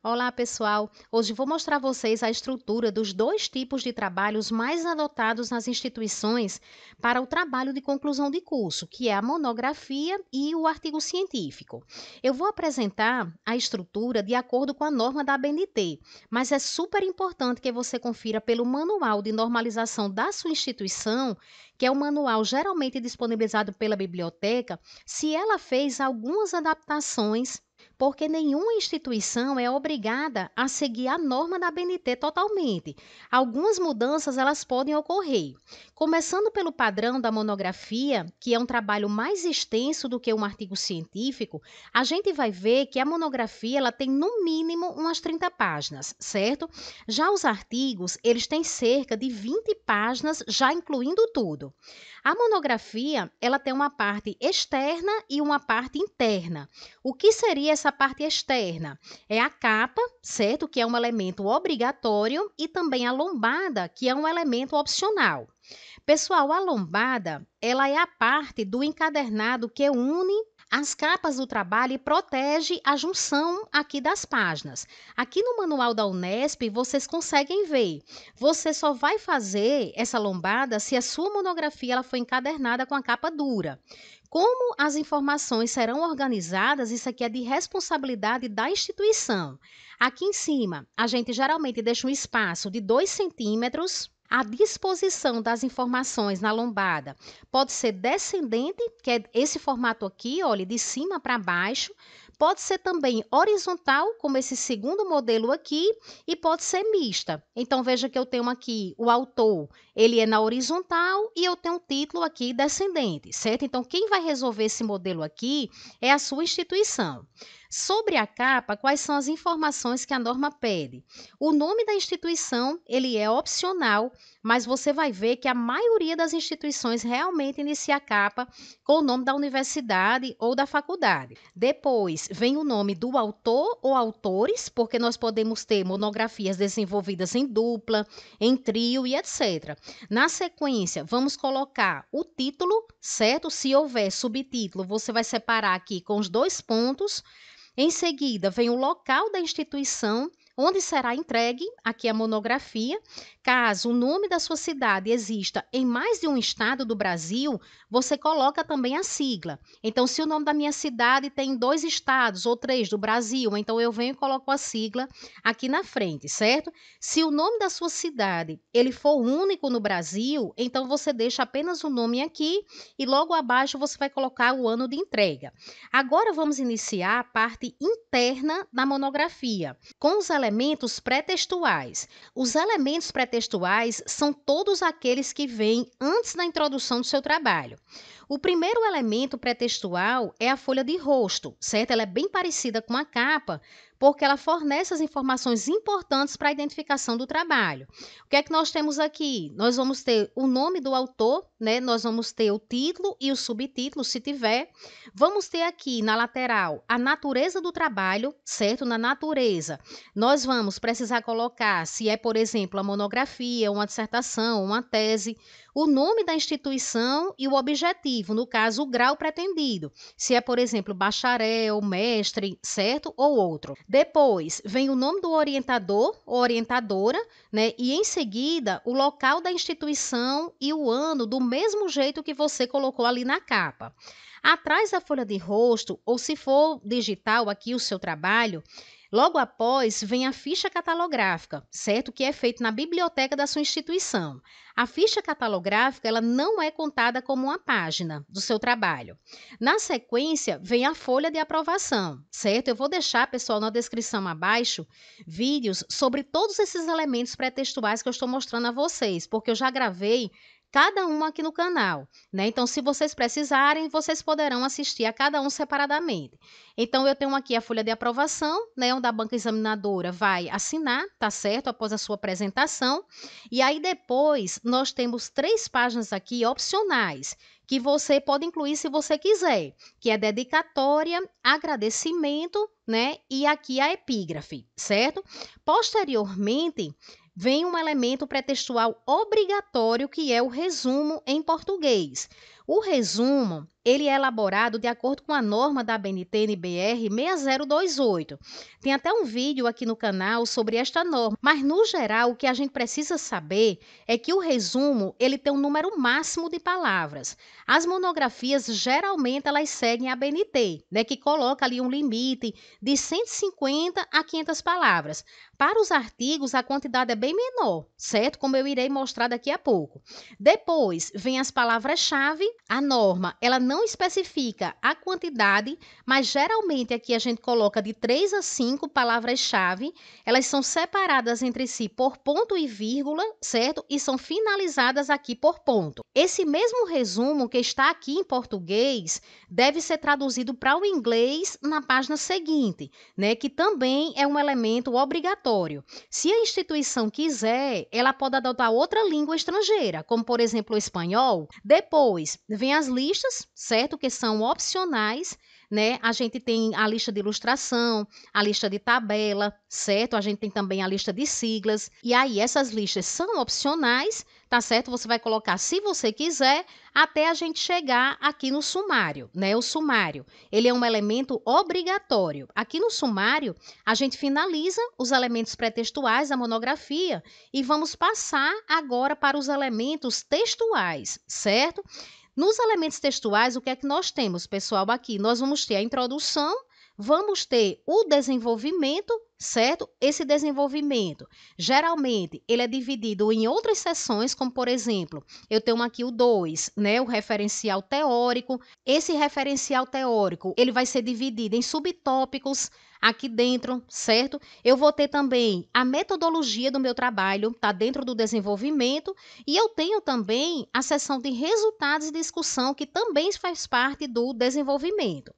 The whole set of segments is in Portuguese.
Olá, pessoal! Hoje vou mostrar a vocês a estrutura dos dois tipos de trabalhos mais adotados nas instituições para o trabalho de conclusão de curso, que é a monografia e o artigo científico. Eu vou apresentar a estrutura de acordo com a norma da ABNT, mas é super importante que você confira pelo Manual de Normalização da sua instituição, que é o manual geralmente disponibilizado pela biblioteca, se ela fez algumas adaptações porque nenhuma instituição é obrigada a seguir a norma da BNT totalmente. Algumas mudanças elas podem ocorrer, começando pelo padrão da monografia, que é um trabalho mais extenso do que um artigo científico. A gente vai ver que a monografia ela tem no mínimo umas 30 páginas, certo? Já os artigos, eles têm cerca de 20 páginas, já incluindo tudo. A monografia, ela tem uma parte externa e uma parte interna. O que seria essa essa parte externa? É a capa, certo? Que é um elemento obrigatório, e também a lombada, que é um elemento opcional. Pessoal, a lombada, ela é a parte do encadernado que une as capas do trabalho protege a junção aqui das páginas. Aqui no manual da Unesp vocês conseguem ver. Você só vai fazer essa lombada se a sua monografia ela foi encadernada com a capa dura. Como as informações serão organizadas, isso aqui é de responsabilidade da instituição. Aqui em cima, a gente geralmente deixa um espaço de 2 centímetros a disposição das informações na lombada pode ser descendente, que é esse formato aqui, olha, de cima para baixo, Pode ser também horizontal, como esse segundo modelo aqui, e pode ser mista. Então, veja que eu tenho aqui o autor, ele é na horizontal e eu tenho o título aqui descendente, certo? Então, quem vai resolver esse modelo aqui é a sua instituição. Sobre a capa, quais são as informações que a norma pede? O nome da instituição, ele é opcional, mas você vai ver que a maioria das instituições realmente inicia a capa com o nome da universidade ou da faculdade. Depois, vem o nome do autor ou autores, porque nós podemos ter monografias desenvolvidas em dupla, em trio e etc. Na sequência, vamos colocar o título, certo? Se houver subtítulo, você vai separar aqui com os dois pontos. Em seguida, vem o local da instituição onde será entregue, aqui a monografia. Caso o nome da sua cidade exista em mais de um estado do Brasil, você coloca também a sigla. Então, se o nome da minha cidade tem dois estados ou três do Brasil, então eu venho e coloco a sigla aqui na frente, certo? Se o nome da sua cidade ele for único no Brasil, então você deixa apenas o nome aqui e logo abaixo você vai colocar o ano de entrega. Agora vamos iniciar a parte interna da monografia, com os elementos elementos pretextuais. Os elementos pretextuais são todos aqueles que vêm antes da introdução do seu trabalho. O primeiro elemento pré-textual é a folha de rosto, certo? Ela é bem parecida com a capa, porque ela fornece as informações importantes para a identificação do trabalho. O que é que nós temos aqui? Nós vamos ter o nome do autor, né? Nós vamos ter o título e o subtítulo, se tiver. Vamos ter aqui na lateral a natureza do trabalho, certo? Na natureza, nós vamos precisar colocar se é, por exemplo, a monografia, uma dissertação, uma tese o nome da instituição e o objetivo, no caso, o grau pretendido, se é, por exemplo, bacharel, mestre, certo? Ou outro. Depois vem o nome do orientador ou orientadora, né? E em seguida, o local da instituição e o ano, do mesmo jeito que você colocou ali na capa. Atrás da folha de rosto, ou se for digital aqui o seu trabalho, Logo após, vem a ficha catalográfica, certo? Que é feita na biblioteca da sua instituição. A ficha catalográfica, ela não é contada como uma página do seu trabalho. Na sequência, vem a folha de aprovação, certo? Eu vou deixar, pessoal, na descrição abaixo, vídeos sobre todos esses elementos pré-textuais que eu estou mostrando a vocês, porque eu já gravei cada uma aqui no canal, né? Então, se vocês precisarem, vocês poderão assistir a cada um separadamente. Então, eu tenho aqui a folha de aprovação, né? Onde a banca examinadora vai assinar, tá certo? Após a sua apresentação. E aí, depois, nós temos três páginas aqui opcionais, que você pode incluir se você quiser, que é dedicatória, agradecimento, né? E aqui a epígrafe, certo? Posteriormente, vem um elemento pretextual obrigatório que é o resumo em português. O resumo, ele é elaborado de acordo com a norma da BNT-NBR 6028. Tem até um vídeo aqui no canal sobre esta norma, mas no geral o que a gente precisa saber é que o resumo, ele tem um número máximo de palavras. As monografias geralmente elas seguem a BNT, né, que coloca ali um limite de 150 a 500 palavras. Para os artigos, a quantidade é bem bem menor, certo? Como eu irei mostrar daqui a pouco. Depois vem as palavras-chave. A norma, ela não especifica a quantidade, mas geralmente aqui a gente coloca de 3 a 5 palavras-chave. Elas são separadas entre si por ponto e vírgula, certo? E são finalizadas aqui por ponto. Esse mesmo resumo que está aqui em português deve ser traduzido para o inglês na página seguinte, né? Que também é um elemento obrigatório. Se a instituição quiser, ela pode adotar outra língua estrangeira, como por exemplo o espanhol. Depois vem as listas, certo? Que são opcionais. Né? A gente tem a lista de ilustração, a lista de tabela, certo? A gente tem também a lista de siglas. E aí essas listas são opcionais tá certo? Você vai colocar, se você quiser, até a gente chegar aqui no sumário, né? O sumário, ele é um elemento obrigatório. Aqui no sumário, a gente finaliza os elementos pré-textuais da monografia e vamos passar agora para os elementos textuais, certo? Nos elementos textuais, o que é que nós temos, pessoal, aqui? Nós vamos ter a introdução vamos ter o desenvolvimento, certo? Esse desenvolvimento, geralmente, ele é dividido em outras seções, como por exemplo, eu tenho aqui o 2, né, o referencial teórico. Esse referencial teórico, ele vai ser dividido em subtópicos, aqui dentro, certo? Eu vou ter também a metodologia do meu trabalho, tá dentro do desenvolvimento, e eu tenho também a sessão de resultados e discussão que também faz parte do desenvolvimento.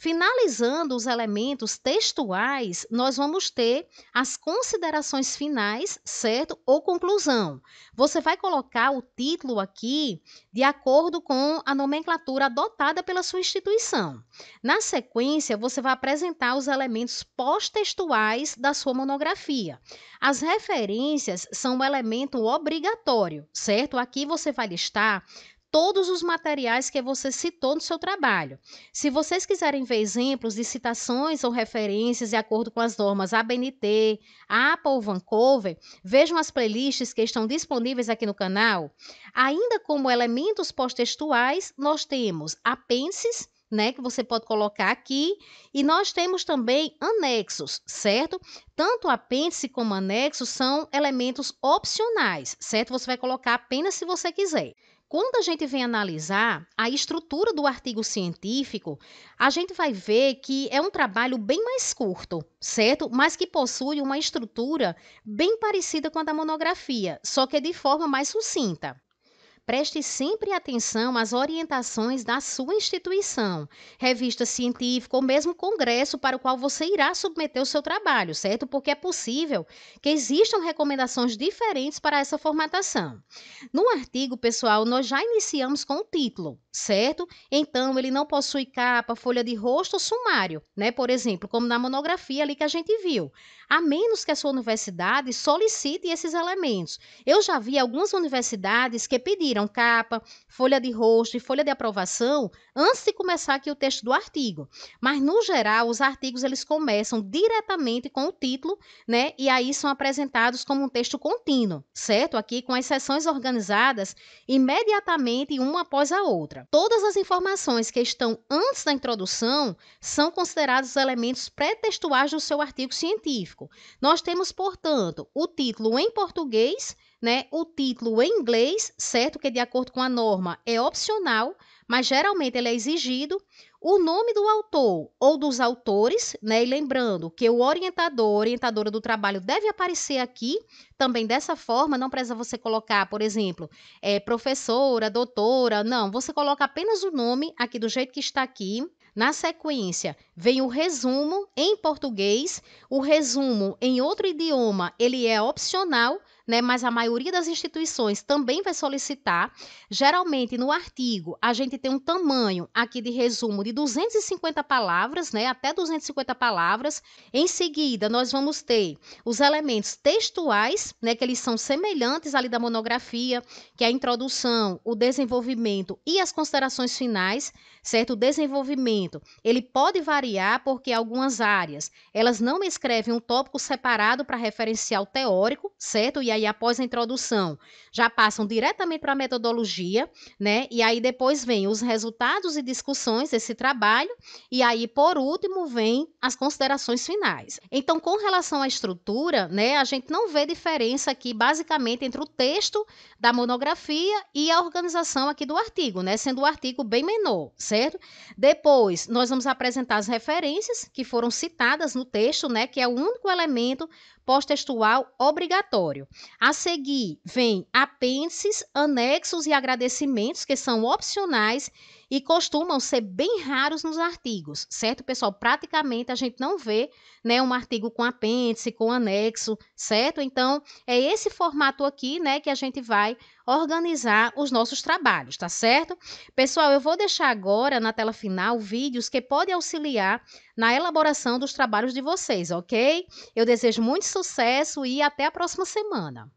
Finalizando os elementos textuais, nós vamos ter as considerações finais, certo? Ou conclusão. Você vai colocar o título aqui de acordo com a nomenclatura adotada pela sua instituição. Na sequência, você vai apresentar os elementos pós-textuais da sua monografia. As referências são um elemento obrigatório, certo? Aqui você vai listar todos os materiais que você citou no seu trabalho. Se vocês quiserem ver exemplos de citações ou referências de acordo com as normas ABNT, APA ou Vancouver, vejam as playlists que estão disponíveis aqui no canal. Ainda como elementos pós-textuais, nós temos apêndices, né, que você pode colocar aqui, e nós temos também anexos, certo? Tanto apêndice como anexo são elementos opcionais, certo? Você vai colocar apenas se você quiser. Quando a gente vem analisar a estrutura do artigo científico, a gente vai ver que é um trabalho bem mais curto, certo? Mas que possui uma estrutura bem parecida com a da monografia, só que é de forma mais sucinta. Preste sempre atenção às orientações da sua instituição, revista científica ou mesmo congresso para o qual você irá submeter o seu trabalho, certo? Porque é possível que existam recomendações diferentes para essa formatação. No artigo, pessoal, nós já iniciamos com o título certo? Então, ele não possui capa, folha de rosto ou sumário, né? Por exemplo, como na monografia ali que a gente viu. A menos que a sua universidade solicite esses elementos. Eu já vi algumas universidades que pediram capa, folha de rosto e folha de aprovação antes de começar aqui o texto do artigo. Mas no geral, os artigos eles começam diretamente com o título, né? E aí são apresentados como um texto contínuo, certo? Aqui com as sessões organizadas imediatamente uma após a outra. Todas as informações que estão antes da introdução são considerados elementos pré-textuais do seu artigo científico. Nós temos, portanto, o título em português, né, o título em inglês, certo? Que de acordo com a norma é opcional, mas geralmente ele é exigido o nome do autor ou dos autores, né? E lembrando que o orientador, orientadora do trabalho deve aparecer aqui também dessa forma, não precisa você colocar, por exemplo, é, professora, doutora, não, você coloca apenas o nome aqui do jeito que está aqui. Na sequência, vem o resumo em português, o resumo em outro idioma, ele é opcional, né? Mas a maioria das instituições também vai solicitar. Geralmente no artigo a gente tem um tamanho aqui de resumo de 250 palavras, né? Até 250 palavras. Em seguida, nós vamos ter os elementos textuais, né, que eles são semelhantes ali da monografia, que é a introdução, o desenvolvimento e as considerações finais, certo? O desenvolvimento, ele pode variar porque algumas áreas, elas não escrevem um tópico separado para referencial teórico, certo? E aí aí após a introdução, já passam diretamente para a metodologia, né? E aí depois vem os resultados e discussões desse trabalho, e aí por último vem as considerações finais. Então, com relação à estrutura, né, a gente não vê diferença aqui basicamente entre o texto da monografia e a organização aqui do artigo, né? Sendo o artigo bem menor, certo? Depois, nós vamos apresentar as referências que foram citadas no texto, né, que é o único elemento pós-textual obrigatório. A seguir, vem apêndices, anexos e agradecimentos, que são opcionais e costumam ser bem raros nos artigos, certo, pessoal? Praticamente a gente não vê, né, um artigo com apêndice, com anexo, certo? Então, é esse formato aqui, né, que a gente vai organizar os nossos trabalhos, tá certo? Pessoal, eu vou deixar agora na tela final vídeos que podem auxiliar na elaboração dos trabalhos de vocês, ok? Eu desejo muito sucesso e até a próxima semana.